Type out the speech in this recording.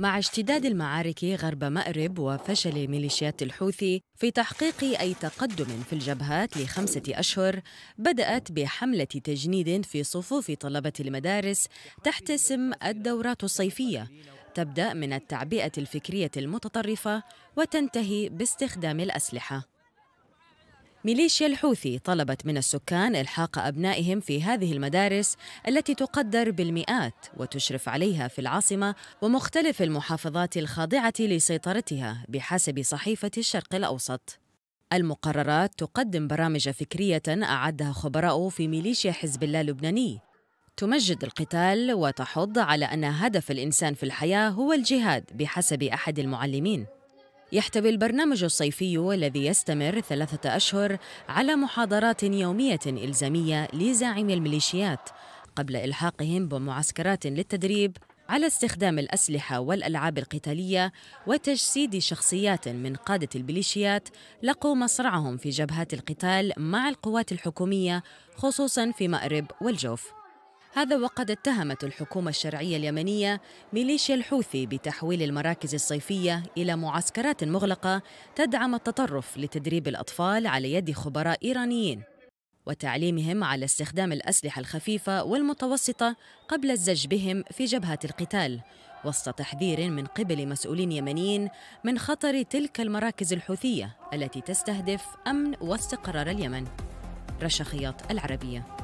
مع اشتداد المعارك غرب مأرب وفشل ميليشيات الحوثي في تحقيق أي تقدم في الجبهات لخمسة أشهر بدأت بحملة تجنيد في صفوف طلبة المدارس تحت اسم الدورات الصيفية تبدأ من التعبئة الفكرية المتطرفة وتنتهي باستخدام الأسلحة ميليشيا الحوثي طلبت من السكان الحاق ابنائهم في هذه المدارس التي تقدر بالمئات وتشرف عليها في العاصمه ومختلف المحافظات الخاضعه لسيطرتها بحسب صحيفه الشرق الاوسط. المقررات تقدم برامج فكريه اعدها خبراء في ميليشيا حزب الله اللبناني تمجد القتال وتحض على ان هدف الانسان في الحياه هو الجهاد بحسب احد المعلمين. يحتوي البرنامج الصيفي الذي يستمر ثلاثة أشهر على محاضرات يومية إلزامية لزعيم الميليشيات قبل إلحاقهم بمعسكرات للتدريب على استخدام الأسلحة والألعاب القتالية وتجسيد شخصيات من قادة الميليشيات لقوا مصرعهم في جبهات القتال مع القوات الحكومية خصوصاً في مأرب والجوف هذا وقد اتهمت الحكومة الشرعية اليمنية ميليشيا الحوثي بتحويل المراكز الصيفية إلى معسكرات مغلقة تدعم التطرف لتدريب الأطفال على يد خبراء إيرانيين وتعليمهم على استخدام الأسلحة الخفيفة والمتوسطة قبل الزج بهم في جبهات القتال وسط تحذير من قبل مسؤولين يمنيين من خطر تلك المراكز الحوثية التي تستهدف أمن واستقرار اليمن رشا خياط العربيه